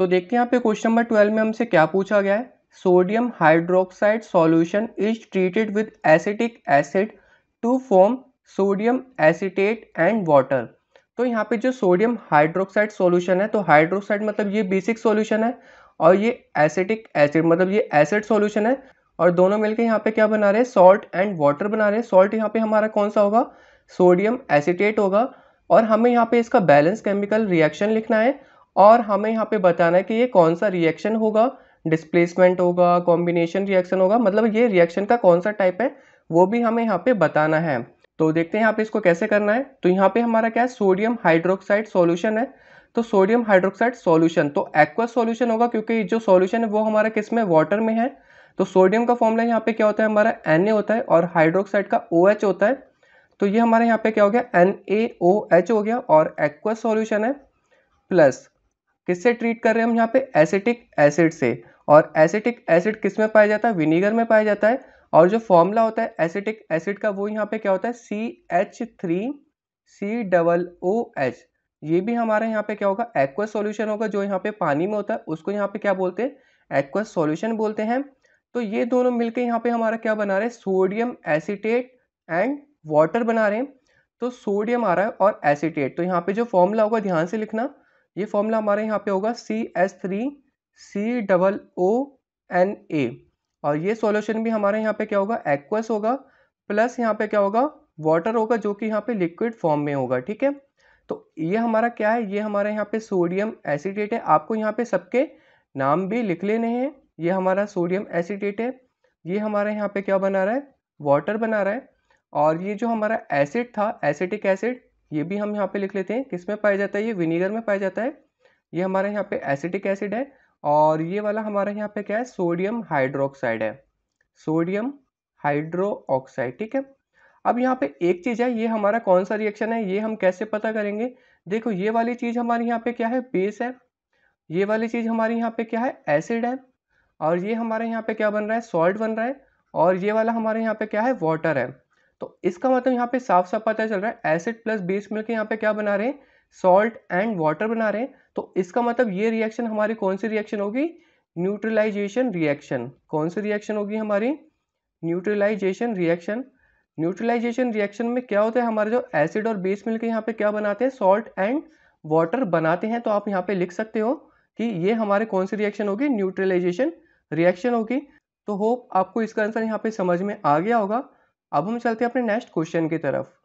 तो देखते हैं यहाँ पे क्वेश्चन नंबर ट्वेल्व में हमसे क्या पूछा गया है sodium hydroxide solution is treated with acetic acid to form sodium acetate and water तो यहाँ पे जो सोडियम हाइड्रोक्साइड सॉल्यूशन है तो हाइड्रोक्साइड मतलब ये बेसिक सॉल्यूशन है और ये एसिटिक एसिड मतलब ये एसिड सॉल्यूशन है और दोनों मिलके यहाँ पे क्या बना रहे हैं सॉल्ट एंड वाटर बना रहे हैं सॉल्ट यहाँ पे हमारा कौन सा होगा सोडियम एसिटेट होगा और हमें यहाँ पे इसका बैलेंस केमिकल रिएक्शन लिखना है और हमें यहाँ पे बताना है कि ये कौन सा रिएक्शन होगा डिस्प्लेसमेंट होगा कॉम्बिनेशन रिएक्शन होगा मतलब ये रिएक्शन का कौन सा टाइप है वो भी हमें यहाँ पे बताना है तो देखते हैं यहाँ पे इसको कैसे करना है तो यहाँ पे हमारा क्या है सोडियम हाइड्रोक्साइड सॉल्यूशन है तो सोडियम हाइड्रोक्साइड सॉल्यूशन तो एक्वस सॉल्यूशन होगा क्योंकि जो सॉल्यूशन है वो हमारा किस में वाटर में है तो सोडियम का फॉर्मूला यहाँ पे क्या होता है हमारा एन होता है और हाइड्रोक्साइड का ओ OH होता है तो ये हमारे यहाँ पे क्या हो गया एन हो गया और एक्वस सोल्यूशन है प्लस किससे ट्रीट कर रहे हैं हम यहाँ पे एसिटिक एसिड से और एसिटिक एसिड किस में पाया जाता है विनीगर में पाया जाता है और जो फॉर्मूला होता है एसिटिक एसिड का वो यहाँ पे क्या होता है C H three C double O H ये भी हमारे यहाँ पे क्या होगा एक्वा सॉल्यूशन होगा जो यहाँ पे पानी में होता है उसको यहाँ पे क्या बोलते हैं एक्वा सॉल्यूशन बोलते हैं तो ये दोनों मिलके यहाँ पे हमारा क्या बना रहे हैं सोडियम एसिटेट एंड वाटर बना रहे हैं तो सोडियम आ रहा है और एसिटेट तो यहाँ पे जो फॉर्मूला होगा ध्यान से लिखना ये फॉर्मूला हमारे यहाँ पे होगा C S three C double O N A और ये सॉल्यूशन भी हमारे यहाँ पे क्या होगा एक्वस होगा प्लस यहाँ पे क्या होगा वाटर होगा जो कि यहाँ पे लिक्विड फॉर्म में होगा ठीक है तो ये हमारा क्या है ये हमारे यहाँ पे सोडियम एसिडेट है आपको यहाँ पे सबके नाम भी लिख लेने हैं ये हमारा सोडियम एसिडेट है ये हमारे यहाँ पे क्या बना रहा है वाटर बना रहा है और ये जो हमारा एसिड था एसिटिक एसिड ये भी हम यहाँ पे लिख लेते हैं किस में पाया जाता है ये विनीगर में पाया जाता है ये हमारे यहाँ पे एसिटिक एसिड है और ये वाला हमारे यहाँ पे क्या है सोडियम हाइड्रोक्साइड है सोडियम हाइड्रो ऑक्साइड ठीक है अब यहाँ पे एक चीज़ है ये हमारा कौन सा रिएक्शन है ये हम कैसे पता करेंगे देखो ये वाली चीज़ हमारे यहाँ पे क्या है बेस है ये वाली चीज़ हमारे यहाँ पे क्या है एसिड है और ये हमारे यहाँ पे क्या बन रहा है सॉल्ट बन रहा है और ये वाला हमारे यहाँ पे क्या है वाटर है तो इसका मतलब यहाँ पे साफ साफ पता चल रहा है एसिड प्लस बेस मिलकर यहाँ पे क्या बना रहे हैं सॉल्ट एंड वाटर बना रहे हैं तो इसका मतलब ये रिएक्शन हमारी कौन सी रिएक्शन होगी न्यूट्रलाइजेशन रिएक्शन कौन सी रिएक्शन होगी हमारी न्यूट्रलाइजेशन रिएक्शन न्यूट्रलाइजेशन रिएक्शन में क्या होता है हमारे जो एसिड और बेस मिलकर यहाँ पे क्या बनाते हैं सॉल्ट एंड वाटर बनाते हैं तो आप यहाँ पे लिख सकते हो कि ये हमारे कौन सी रिएक्शन होगी न्यूट्रलाइजेशन रिएक्शन होगी तो होप आपको इसका आंसर यहाँ पे समझ में आ गया होगा अब हम चलते हैं अपने नेक्स्ट क्वेश्चन की तरफ